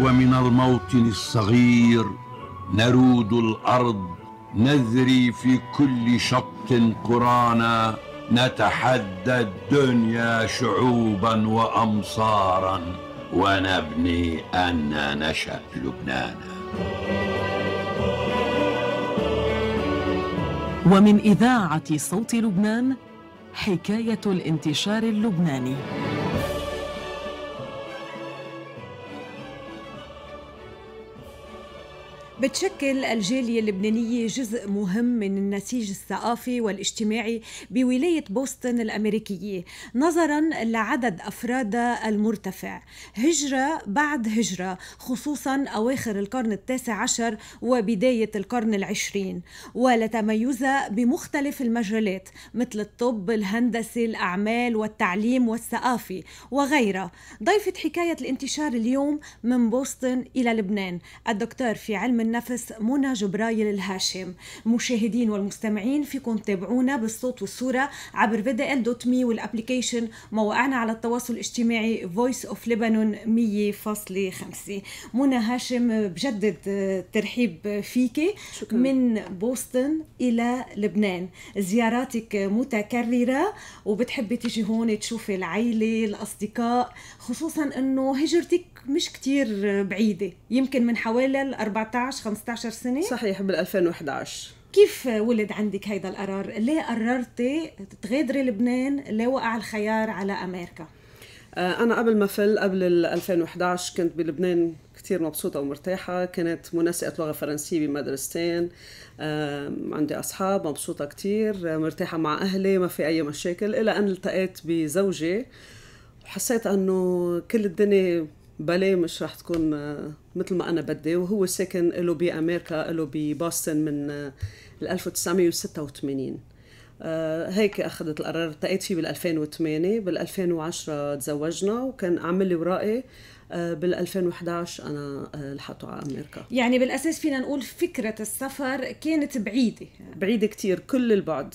ومن الموطن الصغير نرود الارض نذري في كل شط قرانا نتحدى الدنيا شعوبا وامصارا ونبني ان نشا لبنانا ومن اذاعه صوت لبنان حكايه الانتشار اللبناني بتشكل الجالية اللبنانية جزء مهم من النسيج الثقافي والاجتماعي بولاية بوسطن الأمريكية نظرا لعدد أفرادها المرتفع هجرة بعد هجرة خصوصا أواخر القرن التاسع عشر وبداية القرن العشرين ولتميزها بمختلف المجالات مثل الطب الهندسة الأعمال والتعليم والثقافي وغيرها ضيفة حكاية الانتشار اليوم من بوسطن إلى لبنان الدكتور في علم النفس منى جبرايل الهاشم مشاهدين والمستمعين فيكم تتابعونا بالصوت والصورة عبر فيديل دوت مي والابليكيشن موقعنا على التواصل الاجتماعي فويس اوف لبنان 100.5 منى هاشم بجدد ترحيب فيك من بوسطن إلى لبنان زياراتك متكررة وبتحبي تيجي هون تشوفي العيلة الأصدقاء خصوصا أنه هجرتك مش كتير بعيدة يمكن من حوالي 14 14 15 سنه صحيح بال 2011 كيف ولد عندك هيدا القرار ليه قررتي تغادري لبنان ليه وقع الخيار على امريكا آه، انا قبل ما فل قبل 2011 كنت بلبنان كثير مبسوطة ومرتاحة كانت منسقة لغة فرنسية بمدرستين آه، عندي أصحاب مبسوطة كثير مرتاحة مع أهلي ما في أي مشاكل إلى أن التقيت بزوجي وحسيت أنه كل الدنيا بالي مش رح تكون آه، مثل ما انا بدي وهو ساكن له بامريكا له ببوسطن من 1986 آه، آه، هيك اخذت القرار التقيت فيه بال 2008 بال 2010 تزوجنا وكان عمل لي ورائي بال 2011 انا لحقته على امريكا يعني بالاساس فينا نقول فكره السفر كانت بعيده بعيده كثير كل البعد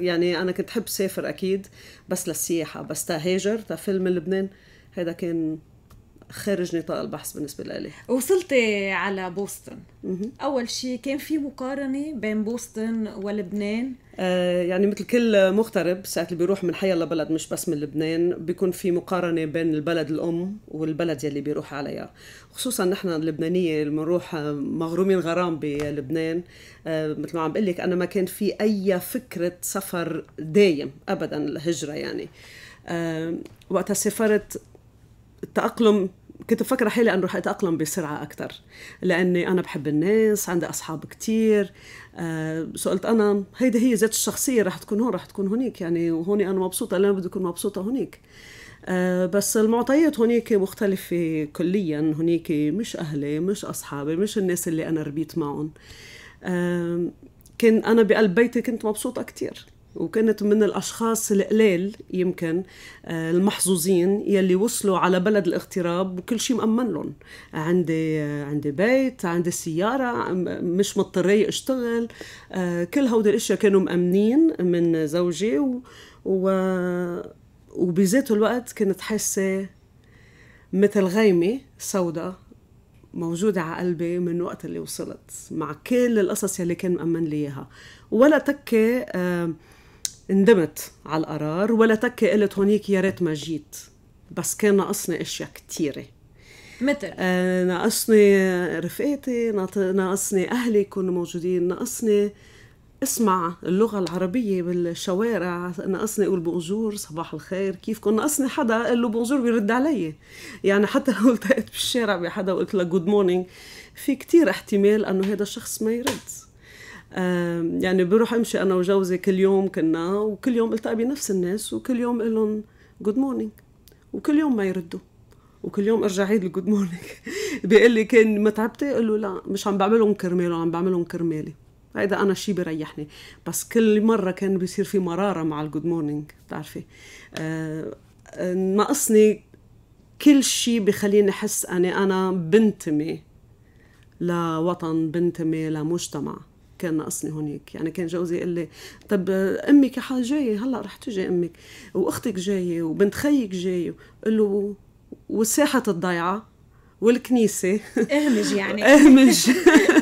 يعني انا كنت حب سافر اكيد بس للسياحه بس تهاجر تفيلم لبنان هذا كان خارج نطاق البحث بالنسبة لي وصلتي على بوسطن أول شيء كان في مقارنة بين بوسطن ولبنان آه يعني مثل كل مغترب ساعة اللي بيروح من حي لبلد مش بس من لبنان بيكون في مقارنة بين البلد الأم والبلد يلي بيروح عليها خصوصا نحن اللبنانية اللي بنروح آه، مغرومين غرام بلبنان آه مثل ما عم بقول لك أنا ما كان في أي فكرة سفر دايم أبدا الهجرة يعني آه وقتها سافرت التأقلم كنت مفكرة حالي أن رح أتأقلم بسرعة أكثر لأني أنا بحب الناس عندي أصحاب كتير أه سألت أنا هيدي هي ذات الشخصية رح تكون هون رح تكون هونيك يعني وهون أنا مبسوطة أنا بدي أكون مبسوطة هونيك أه بس المعطيات هونيك مختلفة كليا هونيك مش أهلي مش أصحابي مش الناس اللي أنا ربيت معهم أه كان أنا بقلب بيتي كنت مبسوطة كتير وكانت من الاشخاص القلال يمكن آه، المحظوظين يلي وصلوا على بلد الاغتراب وكل شيء مامن لهم عندي آه، عندي بيت عندي سياره مش مضطريه اشتغل آه، كل هودي الاشياء كانوا مامنين من زوجي و, و وبذات الوقت كنت حاسه مثل غيمه سوداء موجودة على قلبي من وقت اللي وصلت مع كل القصص يلي كان مأمن لي إياها ولا تكة آه ندمت على القرار ولا تكة قلت هونيك يا ريت ما جيت بس كان ناقصني اشياء كثيره مثل آه ناقصني رفقاتي ناقصني اهلي يكونوا موجودين ناقصني اسمع اللغه العربيه بالشوارع ناقصني اقول بونجور صباح الخير كيفكم ناقصني حدا قال له بونجور بيرد علي يعني حتى لو التقيت بالشارع بحدا وقلت له جود مورنينج في كتير احتمال انه هذا الشخص ما يرد يعني بروح امشي انا وجوزي كل يوم كنا وكل يوم التقي بنفس الناس وكل يوم اقول لهم جود مورنينج وكل يوم ما يردوا وكل يوم ارجع عيد الجود مورنينج بيقول لي كان متعبتي اقول له لا مش عم بعملهم كرماله عم بعملهم كرمالي هيدا انا شيء بريحني بس كل مره كان بيصير في مراره مع الجود مورنينج بتعرفي آه، آه، ناقصني كل شيء بخليني احس اني انا بنتمي لوطن بنتمي لمجتمع كان ناقصني هونيك يعني كان جوزي يقول لي طب آه، امك جايه هلا رح تجي امك واختك جايه وبنت خيك جايه قل له وساحه الضيعه والكنيسه اهمج يعني اهمج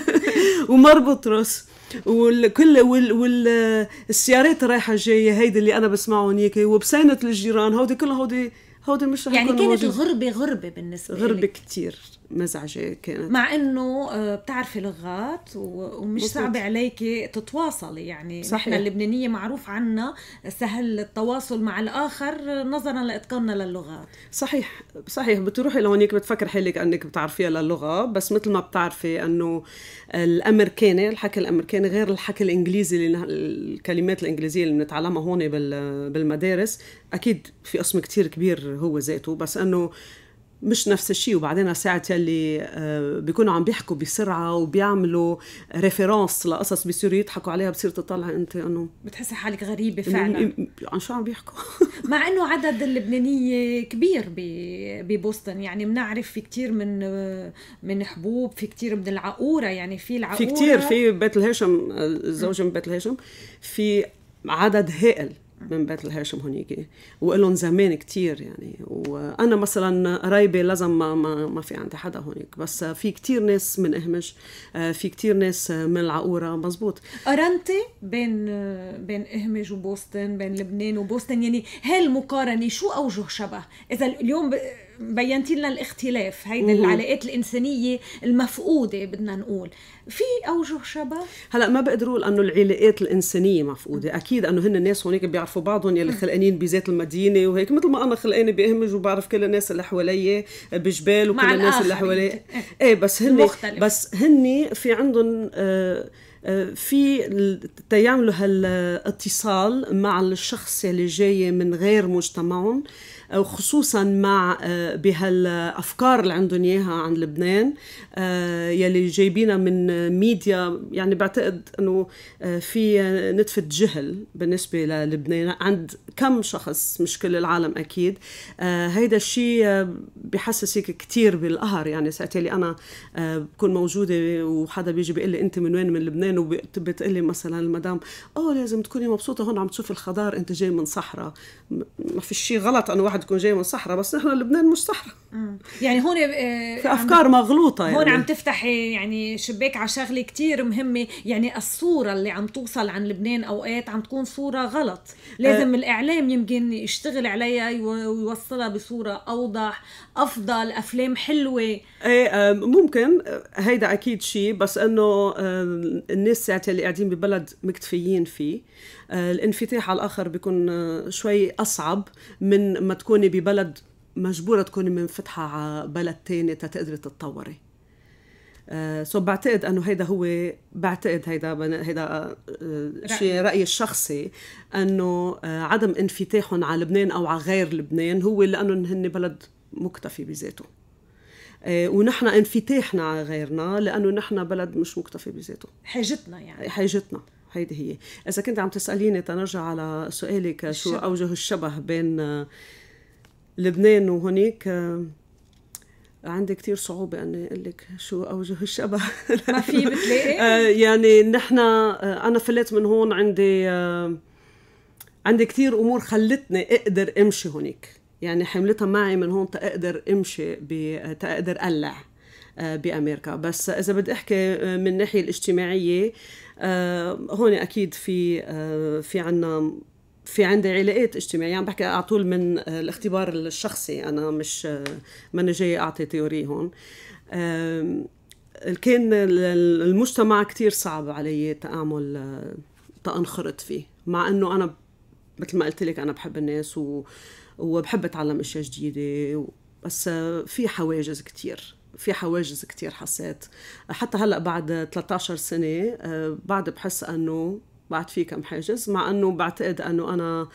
ومربط راس والكل والسيارات رايحه جايه هيدي اللي انا بسمعهم هونيك وبسينه الجيران هودي كلها هودي هودي مش رح يعني كانت الغربه غربه بالنسبه غربه كثير مزعجه كانت مع انه آه، بتعرفي لغات ومش بصوت. صعبه عليكي تتواصلي يعني صحيح. نحن اللبنانيه معروف عنا سهل التواصل مع الاخر نظرا لاتقاننا للغات صحيح صحيح بتروحي لهونيك بتفكر حالك انك بتعرفيها للغه بس مثل ما بتعرفي انه الامريكاني الحكي الامريكاني غير الحكي الانجليزي اللي الكلمات الانجليزيه اللي بنتعلمها هون بالمدارس اكيد في قسم كتير كبير هو ذاته بس انه مش نفس الشيء وبعدين ساعة يلي آه، بيكونوا عم بيحكوا بسرعة وبيعملوا ريفرنس لقصص بيصيروا يضحكوا عليها بتصير تطلع انت انه بتحسي حالك غريبة فعلا عن شو عم بيحكوا مع انه عدد اللبنانية كبير ببوسطن يعني بنعرف في كتير من آه، من حبوب في كتير من العقورة يعني في العقورة في كتير في بيت الهشم الزوجة آه، من بيت الهشم في عدد هائل من بيت الهاشم هونيك وإلهم زمان كتير يعني وأنا مثلا قرايبة لازم ما, ما, ما في عندي حدا هونيك بس في كتير ناس من إهمش آه، في كتير ناس من العقورة مزبوط قرنتي بين بين إهمش وبوسطن بين لبنان وبوسطن يعني هالمقارنة شو أوجه شبه إذا اليوم ب... بينت لنا الاختلاف هيدي العلاقات الانسانيه المفقوده بدنا نقول في اوجه شبه هلا ما بقدر اقول انه العلاقات الانسانيه مفقوده اكيد انه هن الناس هونيك بيعرفوا بعضهم يلي خلقانين بذات المدينه وهيك مثل ما انا خلقانه بامج وبعرف كل الناس اللي حوالي بجبال وكل الناس اللي حوالي ايه بس هن بس هن في عندهم آه, آه، في تيعملوا هالاتصال مع الشخص اللي جاي من غير مجتمعهم وخصوصا مع آه، بهالافكار اللي عندهم اياها عن لبنان آه، يلي جايبينها من ميديا يعني بعتقد انه آه، في نتفه جهل بالنسبه للبنان عند كم شخص مش كل العالم اكيد هيدا الشيء بحسسك كثير بالقهر يعني ساعتها اللي انا بكون موجوده وحدا بيجي بيقول لي انت من وين من لبنان وبتقلي مثلا المدام اوه لازم تكوني مبسوطه هون عم تشوفي الخضار انت جاي من صحراء ما في شيء غلط انه واحد يكون جاي من صحراء بس نحن لبنان مش صحراء آه. يعني هون آه، في افكار مغلوطه يعني هون عم تفتحي يعني شباك على شغله كثير مهمه يعني الصوره اللي عم توصل عن لبنان اوقات عم تكون صوره غلط لازم أه الاعلام يمكن يشتغل عليها ويوصلها بصوره اوضح افضل افلام حلوه ايه آه، ممكن هيدا اكيد شيء بس انه الناس ساعتها اللي قاعدين ببلد مكتفيين فيه الانفتاح على الاخر بيكون آه، شوي اصعب من ما تكوني ببلد مجبوره تكوني منفتحه على بلد تاني تقدري تتطوري سو آه، so بعتقد انه هيدا هو بعتقد هيدا هيدا شيء آه، رايي الشخصي انه عدم انفتاحهم على لبنان او على غير لبنان هو لانه هن بلد مكتفي بذاته ونحن انفتاحنا على غيرنا لانه نحن بلد مش مكتفي بذاته حاجتنا يعني حاجتنا هيدي هي اذا كنت عم تساليني تنرجع على سؤالك شو اوجه الشبه بين آه، لبنان وهونيك آه، عندي كتير صعوبة أني أقول لك شو أوجه الشبه ما في بتلاقي؟ آه، يعني نحن أنا فلت من هون عندي عندي كتير أمور خلتني أقدر أمشي هونيك يعني حملتها معي من هون تقدر أمشي تقدر أقلع بأمريكا بس إذا بدي أحكي من الناحية الاجتماعية آه، هون اكيد في آه، في عنا في عندي علاقات اجتماعية عم يعني بحكي على طول من آه، الاختبار الشخصي أنا مش ماني جاي أعطي تيوري هون كان المجتمع كتير صعب علي تعامل تأنخرط فيه مع أنه أنا مثل ما قلت لك أنا بحب الناس و... وبحب أتعلم أشياء جديدة بس في حواجز كتير في حواجز كتير حسيت حتى هلا بعد 13 سنه آه، بعد بحس انه بعد في كم حاجز مع انه بعتقد انه انا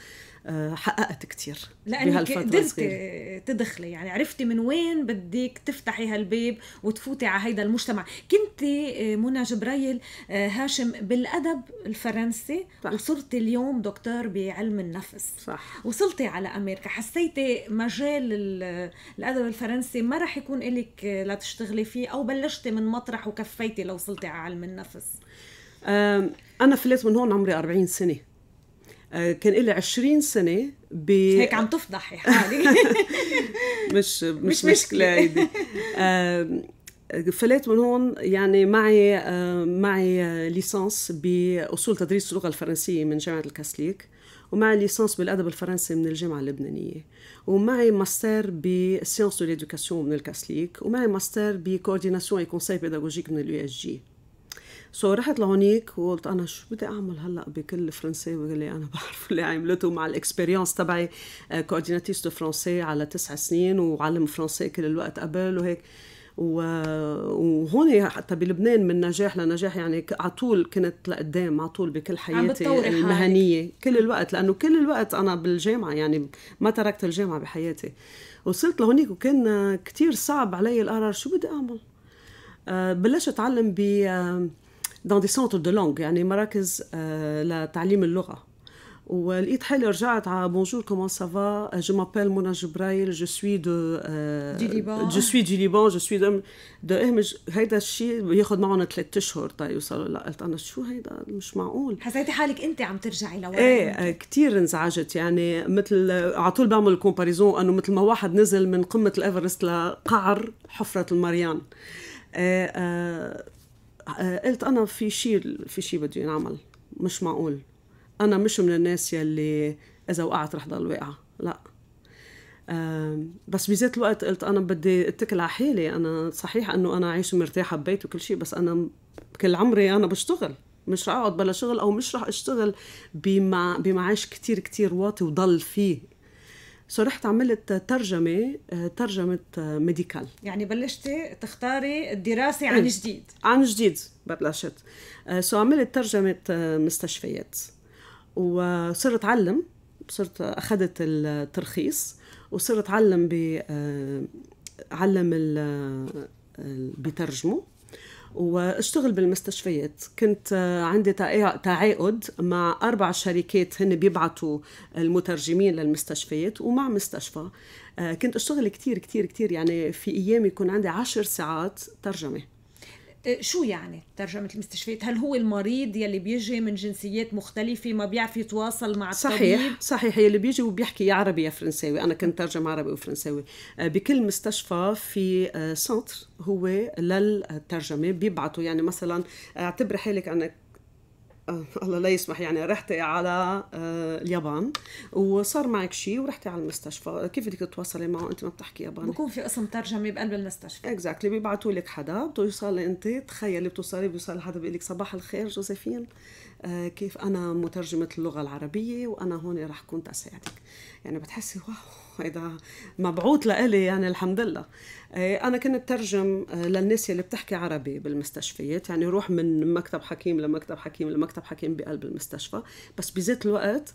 آه، حققت كثير لانك قدرتي تدخلي يعني عرفتي من وين بدك تفتحي هالباب وتفوتي على هيدا المجتمع كنت آه، منى جبريل آه، هاشم بالادب الفرنسي صح. وصرتي اليوم دكتور بعلم النفس صح. وصلتي على امريكا حسيتي مجال الادب الفرنسي ما رح يكون لك لا تشتغلي فيه او بلشتي من مطرح وكفيتي لو وصلتي على علم النفس انا فلت من هون عمري 40 سنه آه، كان لي 20 سنه ب هيك عم تفضحي حالي مش مش, مش مشكله هيدي آه، فليت من هون يعني معي آه، معي ليسانس باصول تدريس اللغه الفرنسيه من جامعه الكاسليك ومعي ليسانس بالادب الفرنسي من الجامعه اللبنانيه ومعي ماستر بسيانس دو من الكاسليك ومعي ماستر بكورديناسيون اي كونساي بيداغوجيك من اليو اس جي سو so, رحت لهونيك وقلت انا شو بدي اعمل هلا بكل الفرنسي اللي انا بعرفه اللي عملته مع الاكسبيرينس تبعي كوردينيتيست دو فرونسي على تسع سنين وعلم فرنسي كل الوقت قبل وهيك وهون حتى بلبنان من نجاح لنجاح يعني على طول كنت لقدام على طول بكل حياتي المهنيه حالك. كل الوقت لانه كل الوقت انا بالجامعه يعني ما تركت الجامعه بحياتي وصلت لهونيك وكان كتير صعب علي القرار شو بدي اعمل آه، بلشت اتعلم ب آه، دون دي سونتر دو لونغ يعني مراكز لتعليم euh, اللغة ولقيت حالي رجعت على بونجور كومون سافا جو مابيل منى جبرايل جو سوي دو دي جو سوي دي ليبان جو سوي دو دو اهمج هيدا الشيء ياخذ معهم ثلاث اشهر تا طيب، يوصلوا لا قلت انا شو هيدا مش معقول حسيتي حالك انت عم ترجعي لورا ايه, إيه، كثير انزعجت يعني مثل على طول بعمل كومباريزون انه مثل ما واحد نزل من قمه الايفرست لقعر حفره الماريان ايه آه قلت انا في شيء في شيء بده ينعمل مش معقول انا مش من الناس يلي اذا وقعت رح ضل واقعه لا بس بذات الوقت قلت انا بدي اتكل على حالي انا صحيح انه انا عايشه مرتاحه ببيت وكل شيء بس انا كل عمري انا بشتغل مش رح اقعد بلا شغل او مش رح اشتغل بمع... بمعاش كتير كتير واطي وضل فيه سو رحت عملت ترجمه آه، ترجمه آه، ميديكال يعني بلشتي تختاري الدراسه إيه، عن جديد عن جديد بلشت آه، سو عملت ترجمه مستشفيات وصرت علم صرت اخذت الترخيص وصرت علم ب علم بترجمه واشتغل بالمستشفيات كنت آه، عندي تعاقد مع أربع شركات هن بيبعتوا المترجمين للمستشفيات ومع مستشفى آه، كنت اشتغل كتير كتير كتير يعني في أيام يكون عندي عشر ساعات ترجمة شو يعني ترجمة المستشفيات؟ هل هو المريض يلي بيجي من جنسيات مختلفة ما بيعرف يتواصل مع الطبيب؟ صحيح صحيح يلي بيجي وبيحكي يا عربي يا فرنساوي، أنا كنت ترجم عربي وفرنساوي، آه، بكل مستشفى في سنتر آه، هو للترجمة بيبعتوا يعني مثلا آه، اعتبري حالك أنك الله لا يسمح يعني رحتي على آه، اليابان وصار معك شيء ورحتي على المستشفى كيف بدك تتواصلي معه انت ما بتحكي ياباني بكون في قسم ترجمه بقلب المستشفى اكزاكتلي exactly. بيبعثوا لك حدا بتوصلي انت تخيلي بتوصلي بيوصل حدا بيقول لك صباح الخير جوزيفين آه، كيف انا مترجمه اللغه العربيه وانا هون رح كنت اساعدك يعني بتحسي واو هيدا مبعوث لإلي يعني الحمد لله آه، انا كنت ترجم آه، للناس اللي بتحكي عربي بالمستشفيات يعني روح من مكتب حكيم لمكتب حكيم لمكتب حكيم بقلب المستشفى بس بذات الوقت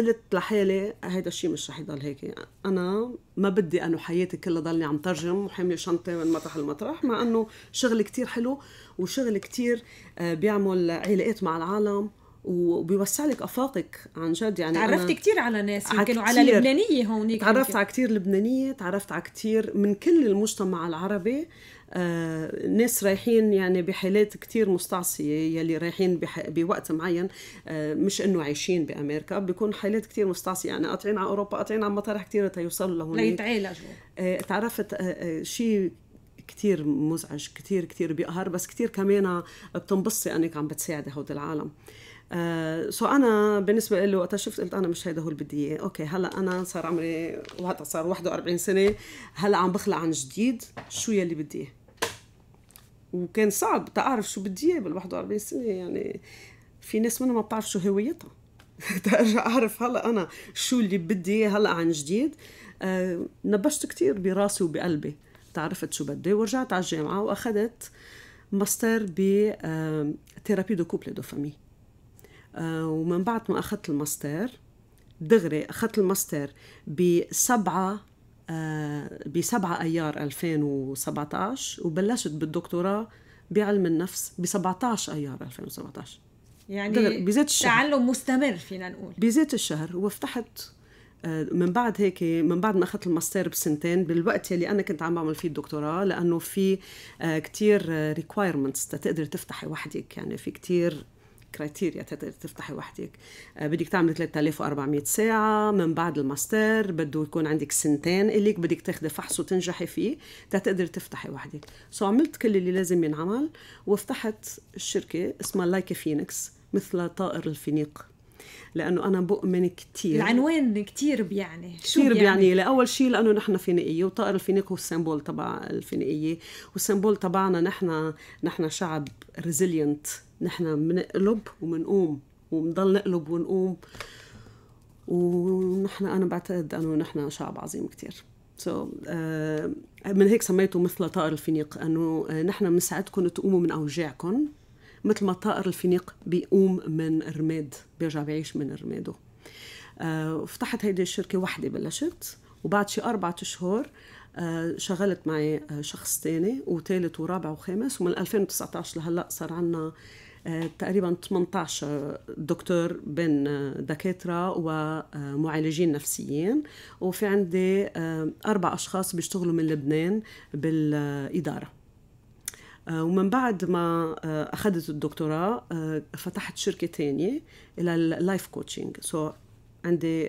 قلت لحالي هيدا الشيء مش رح يضل هيك انا ما بدي انه حياتي كلها ضلني عم ترجم وحامله شنطه من مطرح لمطرح مع انه شغل كتير حلو وشغل كتير آه، بيعمل علاقات مع العالم وبيوسع لك افاقك عن جد يعني تعرفت كثير على ناس يمكن وعلى لبنانيه هونيك تعرفت على كثير لبنانيه تعرفت على كثير من كل المجتمع العربي آه، ناس رايحين يعني بحالات كتير مستعصيه يلي رايحين بوقت معين آه، مش انه عايشين بامريكا بيكون حالات كتير مستعصيه يعني قاطعين على اوروبا قاطعين على مطارح كتير تيوصلوا لهون ليتعالجوا آه، تعرفت شيء كتير مزعج كتير كتير بيقهر بس كتير كمان بتنبصي انك عم بتساعدي هود العالم آه سو انا بالنسبه لي وقتها شفت قلت انا مش هيدا هو اللي بدي اياه اوكي هلا انا صار عمري وقتها صار 41 سنه هلا عم بخلق عن جديد شو يلي بدي اياه وكان صعب تعرف شو بدي بال 41 سنه يعني في ناس منهم ما بتعرف شو هويتها ترجع اعرف هلا انا شو اللي بدي اياه هلا عن جديد أه نبشت كثير براسي وبقلبي تعرفت شو بدي ورجعت على الجامعه واخذت ماستر ب ثيرابي دو كوبل دو فامي أه ومن بعد ما اخذت الماستر دغري اخذت الماستر بسبعة آه، ب 7 ايار 2017 وبلشت بالدكتوراه بعلم النفس ب 17 ايار 2017 يعني بذات الشهر تعلم مستمر فينا نقول بذات الشهر وفتحت آه، من بعد هيك من بعد ما اخذت الماستر بسنتين بالوقت اللي انا كنت عم بعمل فيه الدكتوراه لانه في آه، كتير ريكوايرمنتس تقدر تفتحي وحدك يعني في كتير كرايتيريا تقدر تفتحي وحدك آه، بدك تعملي 3400 ساعة من بعد الماستر بده يكون عندك سنتين إلك بدك تاخذي فحص وتنجحي فيه تقدر تفتحي وحدك سو عملت كل اللي لازم ينعمل وفتحت الشركة اسمها لايك فينيكس مثل طائر الفينيق لانه انا بؤمن كثير العنوان كثير بيعني شو كثير بيعني, بيعني لاول شيء لانه نحن فينيقيه وطائر الفينيق هو السيمبول تبع الفينيقيه والسيمبول تبعنا نحن نحن شعب ريزيلينت نحن بنقلب وبنقوم وبنضل نقلب ونقوم ونحن انا بعتقد انه نحن شعب عظيم كثير سو so, uh, من هيك سميته مثل طائر الفينيق انه آه، نحن بنساعدكم تقوموا من اوجاعكم مثل ما طائر الفينيق بيقوم من الرماد بيرجع بيعيش من رماده uh, آه، فتحت هيدي الشركه وحده بلشت وبعد شي أربعة أشهر آه، شغلت معي آه، شخص تاني وثالث ورابع وخامس ومن 2019 لهلا صار عنا آه، تقريبا 18 دكتور بين دكاترة ومعالجين نفسيين وفي عندي أربع أشخاص بيشتغلوا من لبنان بالإدارة ومن بعد ما أخذت الدكتوراه فتحت شركة تانية اللايف كوتشنج سو عندي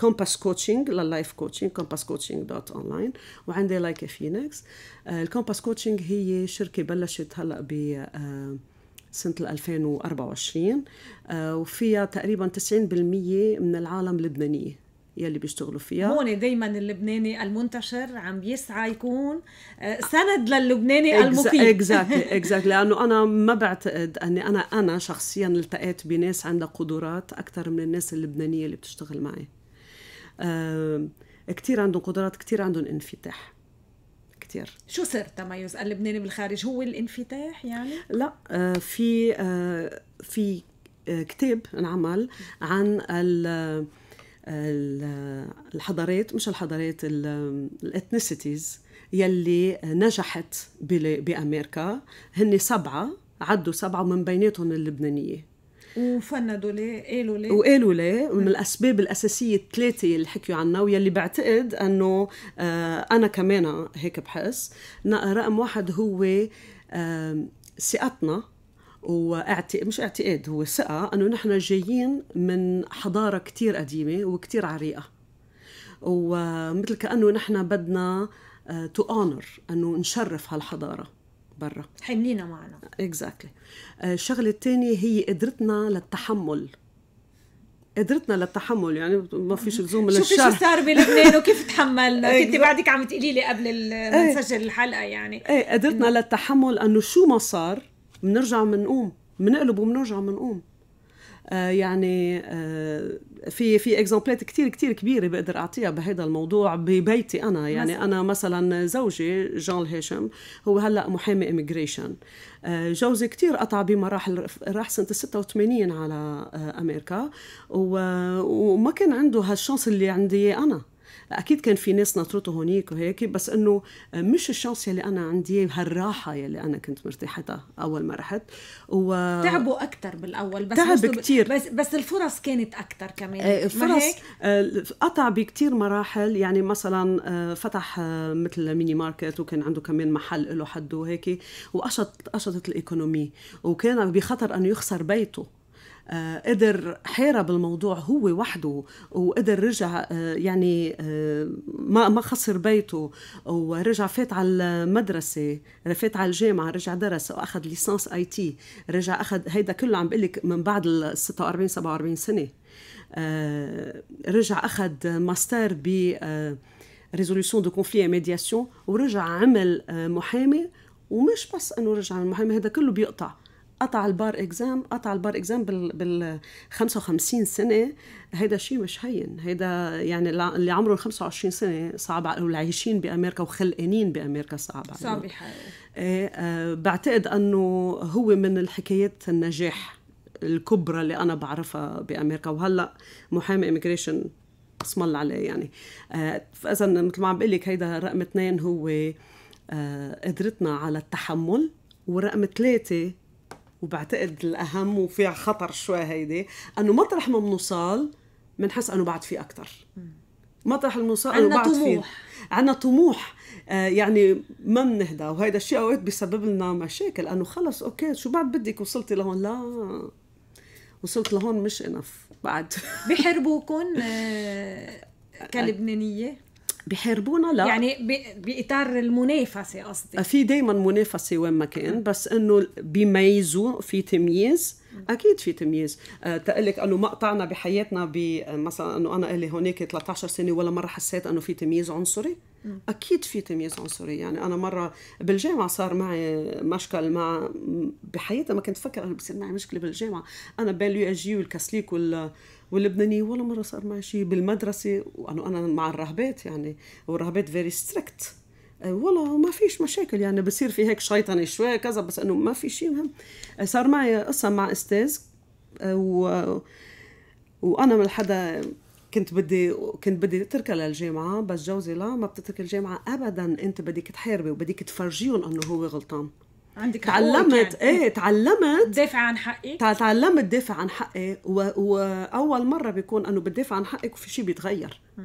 كومباس كوتشنج لللايف كوتشينغ كومباس كوتشينغ دوت اونلاين وعندي لايك فينيكس الكومباس كوتشينغ هي شركه بلشت هلا ب آه، سنة 2024 آه، وفيها تقريبا 90% من العالم لبنانية يلي بيشتغلوا فيها هون دايما اللبناني المنتشر عم بيسعى يكون آه، سند للبناني المقيم اكزاكتلي اكزاكتلي لانه انا ما بعتقد اني انا انا شخصيا التقيت بناس عندها قدرات اكثر من الناس اللبنانيه اللي بتشتغل معي آه، كثير عندهم قدرات كثير عندهم انفتاح كتير شو سر تميز اللبناني بالخارج هو الانفتاح يعني لا آه، في في كتاب انعمل عن الحضارات مش الحضارات الاثنيسيتيز يلي نجحت بامريكا هن سبعه عدوا سبعه من بيناتهم اللبنانيه وفندوا ليه قالوا ليه وقالوا ليه من الاسباب الاساسيه الثلاثه اللي حكيوا عنها واللي بعتقد انه آه، انا كمان هيك بحس رقم واحد هو ثقتنا واعتقاد مش اعتقاد هو ثقة أنه نحن جايين من حضارة كتير قديمة وكتير عريقة ومثل كأنه نحن بدنا تو آه، اونر أنه نشرف هالحضارة برا حاملينها معنا اكزاكتلي exactly. آه، الشغله الثانيه هي قدرتنا للتحمل قدرتنا للتحمل يعني ما فيش لزوم للشرح شو صار بلبنان وكيف تحملنا أيوة. كنت بعدك عم تقولي لي قبل ما أيوة. نسجل الحلقه يعني ايه قدرتنا للتحمل انه شو ما صار بنرجع بنقوم بنقلب وبنرجع بنقوم آه يعني آه في في اكزامبلات كثير كثير كبيره بقدر اعطيها بهذا الموضوع ببيتي انا يعني مثل. انا مثلا زوجي جان الهاشم هو هلا محامي اميجريشن آه جوزي كثير قطع بمراحل راح سنه 86 على آه، امريكا وما كان عنده هالشانس اللي عندي انا اكيد كان في ناس ناطرته هونيك وهيك بس انه آه، مش الشانس يلي انا عندي هالراحه يلي انا كنت مرتاحتها اول ما رحت و... تعبوا اكثر بالاول بس تعب كثير بس بس الفرص كانت اكثر كمان آه، الفرص آه، قطع بكثير مراحل يعني مثلا فتح مثل ميني ماركت وكان عنده كمان محل له حده وهيك وقشط قشطت الايكونومي وكان بخطر انه يخسر بيته آه، قدر حارب الموضوع هو وحده وقدر رجع آه، يعني آه، ما ما خسر بيته ورجع فات على المدرسه فات على الجامعه رجع درس واخذ ليسانس اي تي رجع اخذ هيدا كله عم بقول لك من بعد ال 46 47 سنه رجع اخذ ماستر ب ريزوليسيون دو كونفلي ميدياسيون ورجع عمل محامي ومش بس انه رجع المحامي هذا كله بيقطع قطع البار اكزام قطع البار اكزام بال, بال 55 سنه هيدا شيء مش هين هيدا يعني اللي عمره 25 سنه صعب واللي عايشين بامريكا وخلقانين بامريكا صعب عليهم صعب إيه آه بعتقد انه هو من الحكايات النجاح الكبرى اللي انا بعرفها بامريكا وهلا محامي اميجريشن اسم الله عليه يعني آه فاذا مثل ما عم بقول لك هيدا رقم اثنين هو آه قدرتنا على التحمل ورقم ثلاثة وبعتقد الاهم وفيها خطر شوي هيدي انه مطرح ما بنوصل بنحس انه بعد في اكثر مطرح الموسيقى عندنا طموح عندنا طموح آه يعني ما بنهدى وهيدا الشيء اوقات بيسبب لنا مشاكل انه خلص اوكي شو بعد بدك وصلتي لهون لا وصلت لهون مش انف بعد بحربوكم آه كلبنانيه بحاربونا لا يعني باطار المنافسه قصدي في دائما منافسه وين ما كان بس انه بيميزوا في تمييز اكيد في تمييز تقول آه، تقلك انه ما قطعنا بحياتنا مثلا انه انا لي هناك 13 سنه ولا مره حسيت انه في تمييز عنصري اكيد في تمييز عنصري يعني انا مره بالجامعه صار معي مشكل مع بحياتي ما كنت فكر انه بصير معي مشكله بالجامعه انا بين اليو جي والكاسليك وال واللبنانيه ولا مره صار معي شيء بالمدرسه وانا انا مع الرهبات يعني والرهبات فيري ستريكت أه، والله ما فيش مشاكل يعني بصير في هيك شيطنه شوي كذا بس انه ما في شيء مهم أه، صار معي قصه مع استاذ أه، و وانا من حدا كنت بدي كنت بدي اتركها للجامعه بس جوزي لا ما بتترك الجامعه ابدا انت بدك تحاربي وبدك تفرجيهم انه هو غلطان عندك تعلمت يعني. ايه تعلمت تدافع عن حقك تعلمت دافع عن حقي واول مره بيكون انه بتدافع عن حقك وفي شيء بيتغير م.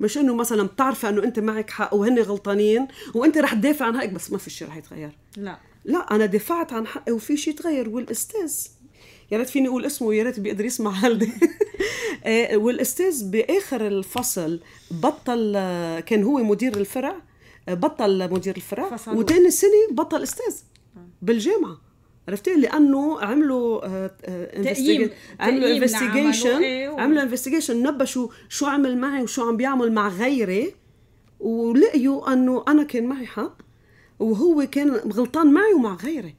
مش انه مثلا بتعرفي انه انت معك حق وهن غلطانين وانت رح تدافع عن حقك بس ما في شيء رح يتغير لا لا انا دفعت عن حقي وفي شيء تغير والاستاذ يا ريت فيني اقول اسمه ويا ريت بيقدر يسمع هالدي إيه، والاستاذ باخر الفصل بطل كان هو مدير الفرع بطل مدير الفرع وتاني سنه بطل استاذ بالجامعه عرفتي لانه عملوا آه، آه، تقييم عملوا انفستيجيشن إيه، عملوا انفستيجيشن نبشوا شو عمل معي وشو عم بيعمل مع غيري ولقيوا انه انا كان معي حق وهو كان غلطان معي ومع غيري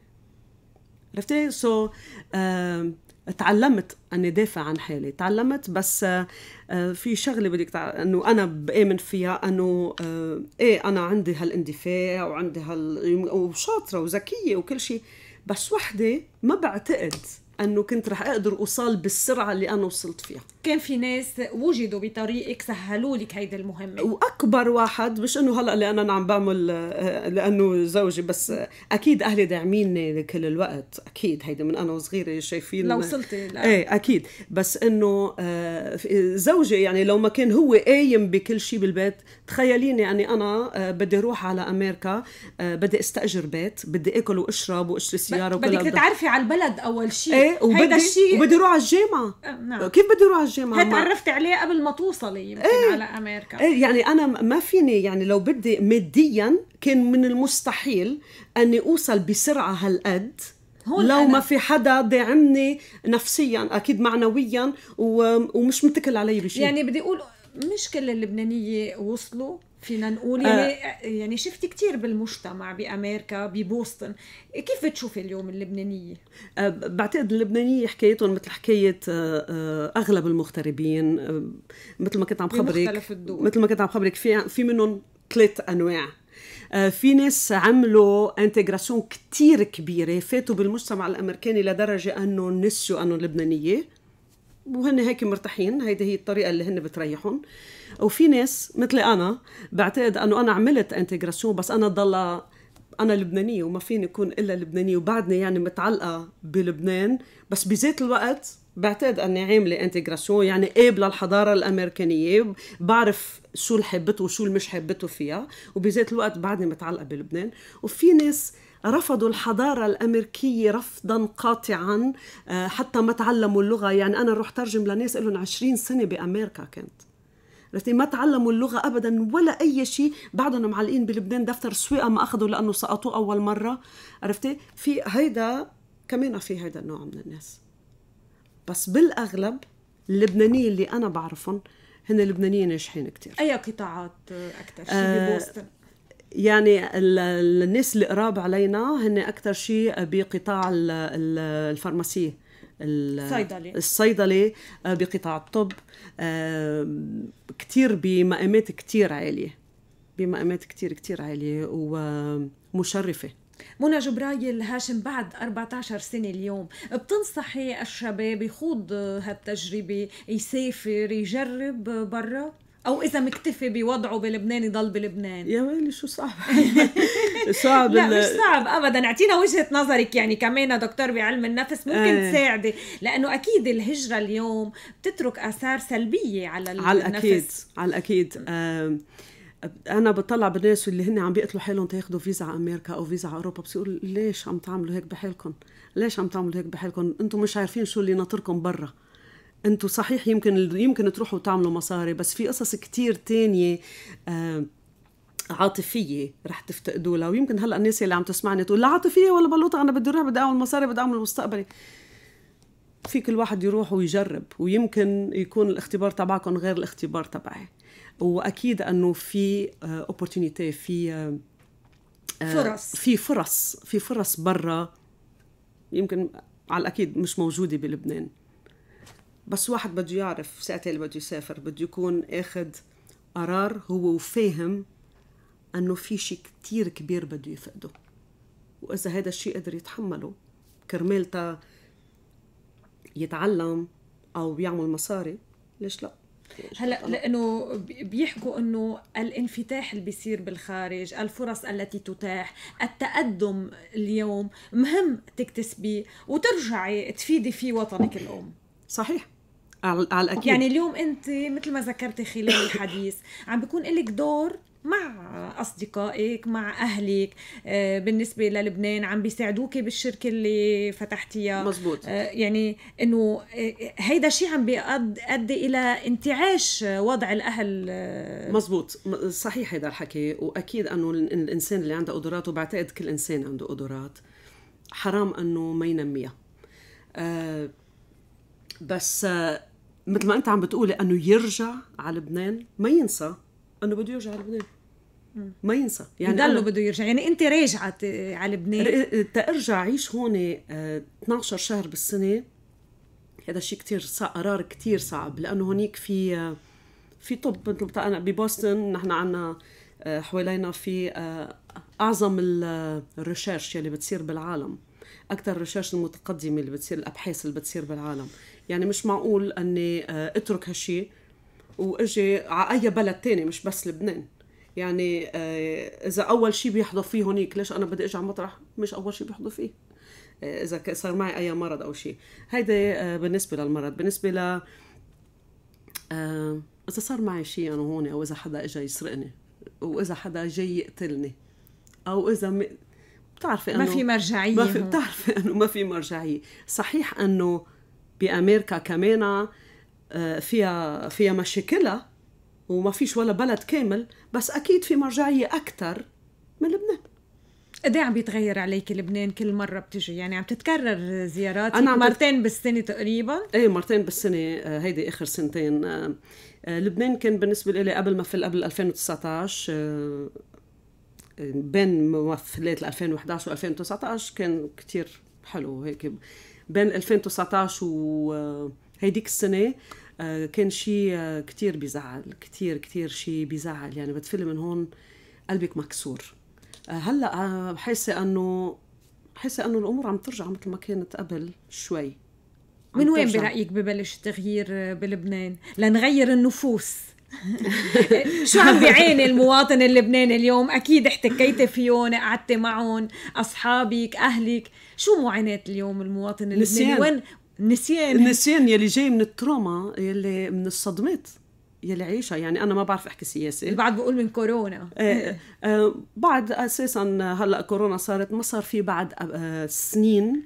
عرفتي سو so, uh, تعلمت اني دافع عن حالي تعلمت بس آه، آه، في شغله بدك انه انا بامن فيها انه آه ايه انا عندي هالاندفاع وعندي هال وشاطره وذكيه وكل شيء بس وحده ما بعتقد انه كنت رح اقدر اوصل بالسرعه اللي انا وصلت فيها كان في ناس وجدوا بطريقك سهلوا لك هيدي المهمه واكبر واحد مش انه هلا اللي انا عم بعمل آه، لانه زوجي بس اكيد اهلي داعميني كل الوقت اكيد هيدي من انا وصغيره شايفين لو وصلتي لا. ايه اكيد بس انه آه، زوجي يعني لو ما كان هو قايم بكل شيء بالبيت تخيليني يعني انا آه، بدي اروح على امريكا بدي استاجر بيت بدي اكل واشرب واشتري سياره وكل بدك تتعرفي على البلد اول شيء إيه، ايه وبدي هيدا الشيء وبدي اروح على الجامعه نعم. كيف بدي اروح على الجامعه تعرفت عليه قبل ما توصلي يمكن ايه على امريكا ايه يعني انا ما فيني يعني لو بدي ماديا كان من المستحيل اني اوصل بسرعه هالقد هون لو أنا. ما في حدا داعمني نفسيا اكيد معنويا ومش متكل علي بشيء يعني بدي اقول مش كل اللبنانيه وصلوا فينا نقول يعني آه. يعني, يعني شفت كثير بالمجتمع بامريكا ببوسطن كيف بتشوفي اليوم اللبنانيه آه بعتقد اللبنانيه حكايتهم مثل حكايه آه, آه، اغلب المغتربين آه مثل ما كنت عم خبرك مثل ما كنت عم خبرك في في منهم ثلاث انواع آه، في ناس عملوا انتجراسيون كتير كبيره فاتوا بالمجتمع الامريكاني لدرجه انه نسيوا انه لبنانيه وهن هيك مرتاحين هيدي هي الطريقه اللي هن بتريحهم وفي ناس مثل انا بعتقد انه انا عملت انتجراسيون بس انا ضل انا لبنانيه وما فيني اكون الا لبنانيه وبعدني يعني متعلقه بلبنان بس بذات الوقت بعتقد اني عامله انتجراسيون يعني قابله الحضاره الامريكانيه بعرف شو اللي حبته وشو اللي مش حبته فيها وبذات الوقت بعدني متعلقه بلبنان وفي ناس رفضوا الحضارة الأمريكية رفضا قاطعا آه، حتى ما تعلموا اللغة يعني أنا نروح ترجم لناس لهم 20 سنة بأمريكا كنت عرفتي ما تعلموا اللغة أبدا ولا أي شيء بعدهم معلقين بلبنان دفتر سويقة ما أخذوا لأنه سقطوه أول مرة عرفتي في هيدا كمان في هيدا النوع من الناس بس بالأغلب اللبنانيين اللي أنا بعرفهم هن اللبنانيين ناجحين كتير أي قطاعات أكتر شيء آه يعني الناس اللي قراب علينا هن اكثر شيء بقطاع الفارماسي الصيدلي الصيدلي آه، بقطاع الطب كثير بمقامات كثير عاليه بمقامات كثير كثير عاليه ومشرفه منى جبرايل هاشم بعد 14 سنة اليوم بتنصحي الشباب يخوض هالتجربة يسافر يجرب برا؟ او اذا مكتفي بوضعه بلبنان يضل بلبنان يا ويلي شو صعب صعب لا مش صعب ابدا اعطينا وجهه نظرك يعني كمان دكتور بعلم النفس ممكن آه. تساعدي لانه اكيد الهجره اليوم بتترك اثار سلبيه على على الاكيد على الاكيد انا بطلع بالناس اللي هن عم بيقتلوا حالهم تاخذوا فيزا على امريكا او فيزا على اوروبا بصيروا ليش عم تعملوا هيك بحالكم؟ ليش عم تعملوا هيك بحالكم؟ انتم مش عارفين شو اللي ناطركم برا انتم صحيح يمكن يمكن تروحوا تعملوا مصاري بس في قصص كتير تانية آه، عاطفيه رح تفتقدوا لها ويمكن هلا الناس اللي عم تسمعني تقول لا عاطفيه ولا بلوطه انا بدي اروح بدي اعمل مصاري بدي اعمل مستقبلي في كل واحد يروح ويجرب ويمكن يكون الاختبار تبعكم غير الاختبار تبعي واكيد انه في اوبورتونيتي آه، في آه، فرص في فرص في فرص برا يمكن على الاكيد مش موجوده بلبنان بس واحد بده يعرف ساعتها اللي بده يسافر بده يكون اخذ قرار هو وفاهم انه في شيء كتير كبير بده يفقده واذا هذا الشيء قدر يتحمله كرمال تا يتعلم او يعمل مصاري ليش لا هلا لانه بيحكوا انه الانفتاح اللي بيصير بالخارج، الفرص التي تتاح، التقدم اليوم مهم تكتسبيه وترجعي تفيدي فيه وطنك الام. صحيح على الاكيد يعني اليوم انت مثل ما ذكرتي خلال الحديث عم بيكون لك دور مع اصدقائك مع اهلك آه، بالنسبه للبنان عم بيساعدوك بالشركه اللي فتحتيها مزبوط آه، يعني انه آه، هيدا الشيء عم بيؤدي الى انتعاش وضع الاهل مزبوط صحيح هيدا الحكي واكيد انه الانسان اللي عنده قدرات وبعتقد كل انسان عنده قدرات حرام انه ما ينميها بس آه، مثل ما انت عم بتقولي انه يرجع على لبنان ما ينسى انه بده يرجع على لبنان ما ينسى يعني ضله بده يرجع يعني انت راجعه آه، على لبنان آه، ترجع عيش هون 12 شهر بالسنه هذا شيء كثير قرار كثير صعب لانه هونيك في في طب مثل انا ببوسطن نحن عندنا حوالينا في اعظم الريشيرش يلي بتصير بالعالم اكثر الريشيرش المتقدمه اللي بتصير الابحاث اللي بتصير بالعالم يعني مش معقول اني آه، اترك هالشيء واجي على اي بلد تاني مش بس لبنان يعني آه، اذا اول شيء بيحضر فيه هونيك ليش انا بدي اجي على مطرح مش اول شيء بيحضر فيه آه، اذا صار معي اي مرض او شيء هيدا بالنسبه للمرض بالنسبه ل اذا صار معي شيء انا هون او اذا حدا اجى يسرقني واذا حدا جاي يقتلني او اذا م... بتعرفي انه ما في مرجعيه ما في بتعرفي انه ما في مرجعيه صحيح انه بامريكا كمان آه، فيها فيها مشاكلها وما فيش ولا بلد كامل بس اكيد في مرجعيه اكثر من لبنان قد إيه عم بيتغير عليك لبنان كل مره بتجي يعني عم تتكرر زيارات أنا عم مرتين بالسنه تقريبا ايه مرتين بالسنه آه، هيدي اخر سنتين آه، لبنان كان بالنسبه لي قبل ما في قبل 2019 بين موفلات 2011 و 2019 كان كتير حلو هيك بين 2019 وهيديك آه، السنه آه، كان شيء آه، كتير بيزعل كتير كتير شيء بيزعل يعني بتفل من هون قلبك مكسور هلا بحسي انه بحسي انه الامور عم ترجع مثل ما كانت قبل شوي من وين برأيك ببلش التغيير بلبنان لنغير النفوس شو عم بيعاني المواطن اللبناني اليوم اكيد احتكيتي فيهم قعدتي معهم اصحابك اهلك شو معاناه اليوم المواطن اللبناني وين نسيان النسيان يلي جاي من التروما يلي من الصدمات يلي عيشها يعني انا ما بعرف احكي سياسه البعض بقول من كورونا آه، آه، آه، بعد اساسا هلا كورونا صارت ما صار في بعد سنين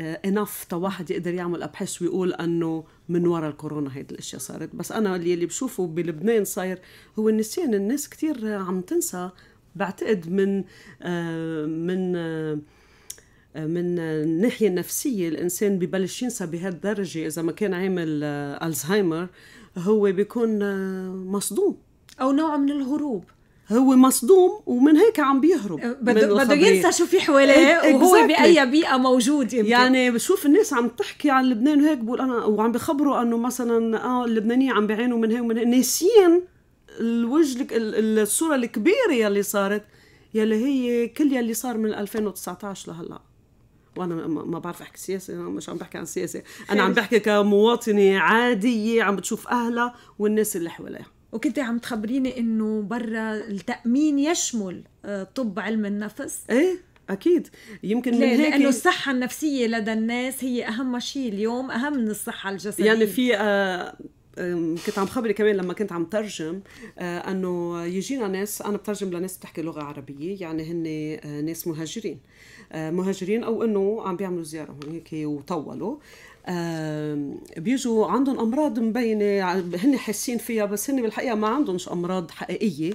انف آه، واحد يقدر يعمل ابحاث ويقول انه من وراء الكورونا هيدي الاشياء صارت بس انا اللي, اللي بشوفه بلبنان صاير هو النسيان الناس كثير عم تنسى بعتقد من آه، من آه، من الناحية النفسية الإنسان ببلش ينسى بهالدرجة إذا ما كان عامل ألزهايمر هو بيكون مصدوم أو نوع من الهروب هو مصدوم ومن هيك عم بيهرب أه، بده ينسى شو في حواليه إيه، وهو باي إيه، بيئه موجود يمكن. يعني بشوف الناس عم تحكي عن لبنان وهيك بقول انا وعم بخبروا انه مثلا اه اللبنانيه عم بيعانوا من هي ومن هي ناسيين الوجه الصوره الكبيره يلي صارت يلي هي كل يلي صار من 2019 لهلا وانا ما بعرف احكي سياسه انا مش عم بحكي عن سياسه انا عم بحكي كمواطنه عاديه عم بتشوف اهلها والناس اللي حواليها وكنت عم تخبريني انه برا التامين يشمل آه، طب علم النفس ايه اكيد يمكن من هيك لانه الصحه النفسيه لدى الناس هي اهم شيء اليوم اهم من الصحه الجسديه يعني في آه، كنت عم خبري كمان لما كنت عم ترجم آه، انه يجينا ناس انا بترجم لناس بتحكي لغه عربيه يعني هن آه، ناس مهاجرين آه، مهاجرين او انه عم بيعملوا زياره هون هيك وطولوا بيجوا عندهم امراض مبينه هن حاسين فيها بس هن بالحقيقه ما عندهمش امراض حقيقيه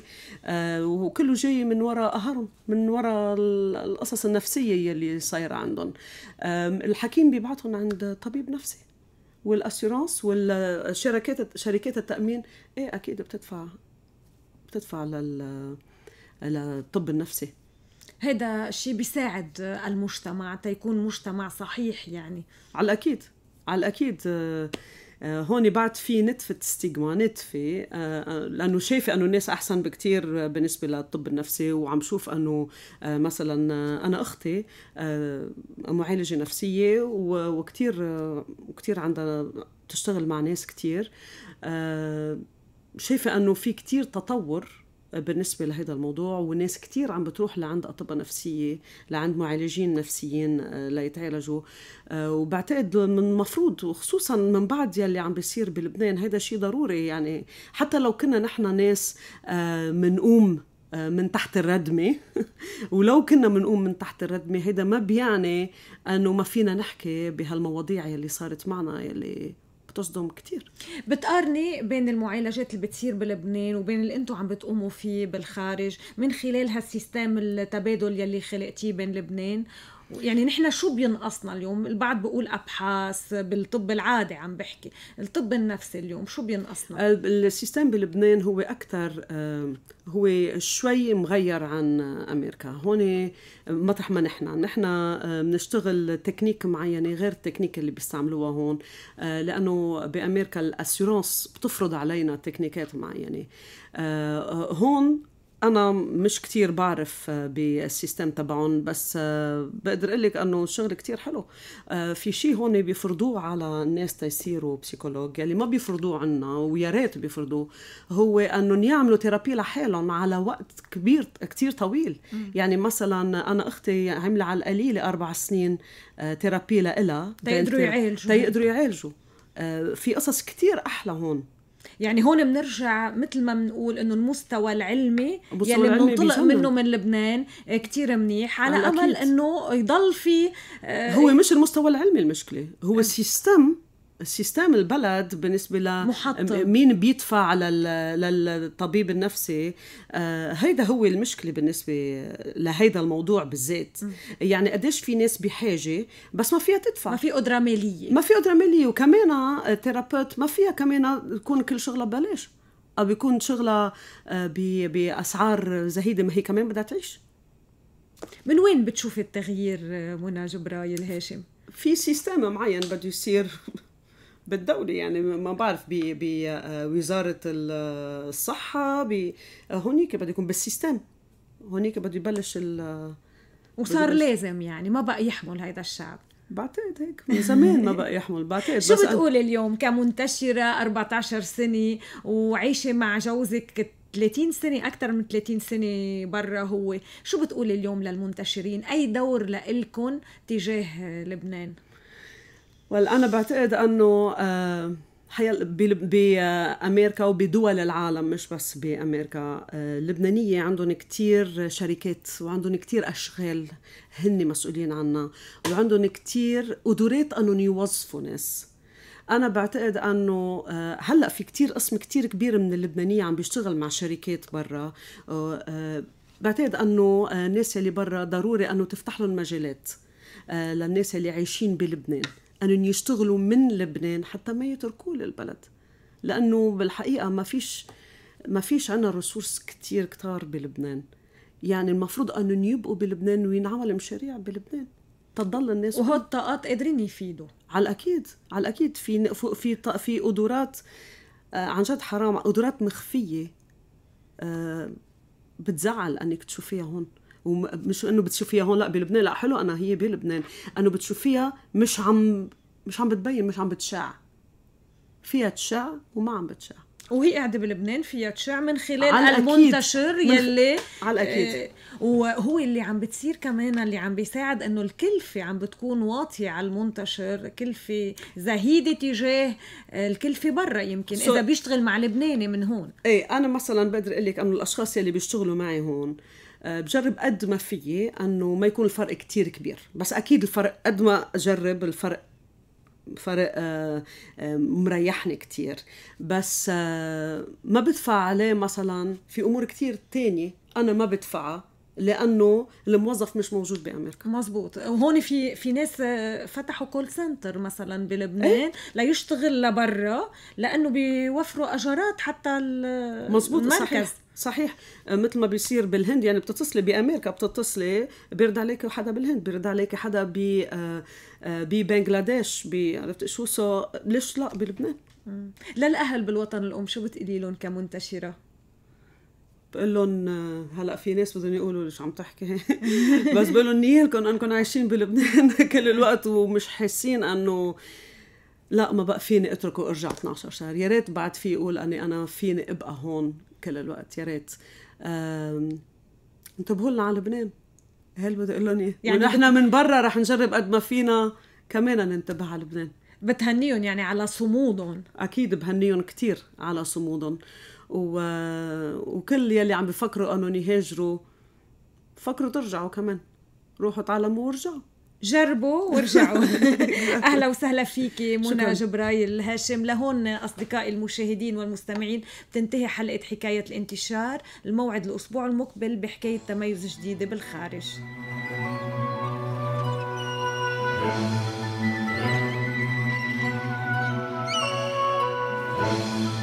وكله جاي من وراء قهرهم من وراء القصص النفسيه يلي صايره عندهم الحكيم بيبعتهم عند طبيب نفسي والاسيورانس والشركات شركات التامين ايه اكيد بتدفع بتدفع لل للطب النفسي هذا شيء بيساعد المجتمع تيكون مجتمع صحيح يعني على الاكيد على الاكيد آه، آه، هون بعد في نتفة ستيغما نتفة آه، آه، لأنه شايفة أنه الناس أحسن بكتير بالنسبة للطب النفسي وعم شوف أنه مثلا أنا أختي معالجة نفسية وكتير وكتير عندها تشتغل مع ناس كتير شايفة أنه في كتير تطور بالنسبة لهذا الموضوع وناس كتير عم بتروح لعند أطباء نفسية لعند معالجين نفسيين آه، ليتعالجوا آه، وبعتقد من المفروض وخصوصا من بعد يلي عم بيصير بلبنان هذا شيء ضروري يعني حتى لو كنا نحن ناس آه، منقوم من تحت الردمة ولو كنا منقوم من تحت الردمة هذا ما بيعني أنه ما فينا نحكي بهالمواضيع يلي صارت معنا يلي بتصدم كثير بتقارني بين المعالجات اللي بتصير بلبنان وبين اللي انتم عم بتقوموا فيه بالخارج من خلال هالسيستم التبادل يلي خلقتيه بين لبنان يعني نحن شو بينقصنا اليوم البعض بيقول ابحاث بالطب العادي عم بحكي الطب النفسي اليوم شو بينقصنا السيستم بلبنان هو اكثر هو شوي مغير عن امريكا هون مطرح ما نحن نحن بنشتغل تكنيك معينه غير التكنيك اللي بيستعملوها هون آه، لانه بامريكا الاسيورانس بتفرض علينا تكنيكات معينه آه، هون انا مش كتير بعرف آه، بالسيستم تبعهم بس آه، بقدر اقول لك انه الشغل كتير حلو آه، في شيء هون بيفرضوه على الناس تيصيروا بسيكولوج يلي ما بيفرضوه عنا ويا ريت بيفرضوه هو انهم يعملوا ثيرابي لحالهم على وقت كبير كتير طويل يعني مثلا انا اختي عامله على القليله اربع سنين ثيرابي لها تيقدروا يعالجوا تيقدروا يعالجوا في قصص كتير احلى هون يعني هون بنرجع مثل ما بنقول انه المستوى العلمي يلي يعني بننطلق منه من لبنان آه، كتير منيح على آه، امل انه يضل في آه، هو مش المستوى العلمي المشكله هو السيستم سيستم البلد بالنسبه ل مين بيدفع على للطبيب النفسي آه، هيدا هو المشكله بالنسبه لهيدا الموضوع بالذات يعني قديش في ناس بحاجه بس ما فيها تدفع ما في قدره ماليه ما في قدره ماليه وكمان ثيرابوت ما فيها كمان تكون كل شغله ببلاش او بيكون شغلها آه، باسعار زهيده ما هي كمان بدها تعيش من وين بتشوفي التغيير آه، منى جبرايل هاشم؟ في سيستم معين بده يصير بالدولة يعني ما بعرف بوزارة الصحة هونيك بده يكون بالسيستم هونيك بده يبلش ال وصار لازم يعني ما بقى يحمل هيدا الشعب بعتقد هيك من زمان ما بقى يحمل بعتقد شو بتقولي اليوم كمنتشرة 14 سنة وعيشة مع جوزك 30 سنة أكثر من 30 سنة برا هو شو بتقولي اليوم للمنتشرين أي دور لإلكن تجاه لبنان أنا بعتقد انه آه، بامريكا وبدول العالم مش بس بامريكا اللبنانيه آه، عندهم كتير شركات وعندهم كتير اشغال هن مسؤولين عنها وعندهم كتير قدرات انهم يوظفوا ناس انا بعتقد انه آه، هلا في كتير قسم كتير كبير من اللبنانيه عم بيشتغل مع شركات برا بعتقد انه الناس اللي برا ضروري انه تفتح لهم مجالات للناس اللي عايشين بلبنان أنهم يشتغلوا من لبنان حتى ما يتركوا للبلد لأنه بالحقيقة ما فيش ما فيش عنا رسورس كتير كتار بلبنان يعني المفروض أنهم يبقوا بلبنان وينعمل مشاريع بلبنان تضل الناس وهو الطاقات قادرين يفيدوا على الاكيد على الاكيد في في في قدرات آه، عن جد حرام قدرات مخفيه آه، بتزعل انك تشوفيها هون ومش انه بتشوفيها هون لا بلبنان لا حلو انا هي بلبنان انه بتشوفيها مش عم مش عم بتبين مش عم بتشع فيها تشع وما عم بتشع وهي قاعده بلبنان فيها تشع من خلال المنتشر يلي على الاكيد آه وهو اللي عم بتصير كمان اللي عم بيساعد انه الكلفه عم بتكون واطيه على المنتشر كلفه زهيده تجاه آه، الكلفه برا يمكن so اذا بيشتغل مع لبناني من هون ايه انا مثلا بقدر اقول لك انه الاشخاص يلي بيشتغلوا معي هون آه أه، بجرب قد ما فيي انه ما يكون الفرق كتير كبير بس اكيد الفرق قد ما اجرب الفرق فرق أه، أه، مريحني كتير بس ما بدفع عليه مثلا في امور كتير تانية انا ما بدفعها لانه الموظف مش موجود بامريكا مزبوط وهون في في ناس فتحوا كول سنتر مثلا بلبنان ايه؟ ليشتغل لبرا لانه بيوفروا اجارات حتى المركز مزبوط صحيح صحيح أه، مثل ما بيصير بالهند يعني بتتصلي بامريكا بتتصلي بيرد عليك حدا بالهند بيرد عليك حدا ب أه، أه، ببنغلاديش عرفت شو سو ليش لا بلبنان للاهل بالوطن الام شو بتقولي لهم كمنتشره؟ بقول لهم هلا في ناس بدهم يقولوا ليش عم تحكي بس بقول لهم نيلكم انكم عايشين بلبنان كل الوقت ومش حاسين انه لا ما بقى فيني اتركه وارجع 12 شهر يا ريت بعد في يقول اني انا فيني ابقى هون كل الوقت يا ريت انتبهوا لنا على لبنان هل بدي اقول لهم ايه يعني نحن من برا رح نجرب قد ما فينا كمان ننتبه على لبنان بتهنيهم يعني على صمودهم اكيد بهنيهم كثير على صمودهم و... وكل يلي عم بفكروا انهم يهاجروا فكروا ترجعوا كمان روحوا تعلموا وارجعوا جربوا وارجعوا اهلا وسهلا فيكي منى جبرايل هاشم لهون اصدقائي المشاهدين والمستمعين بتنتهي حلقه حكايه الانتشار الموعد الاسبوع المقبل بحكايه تميز جديده بالخارج thank you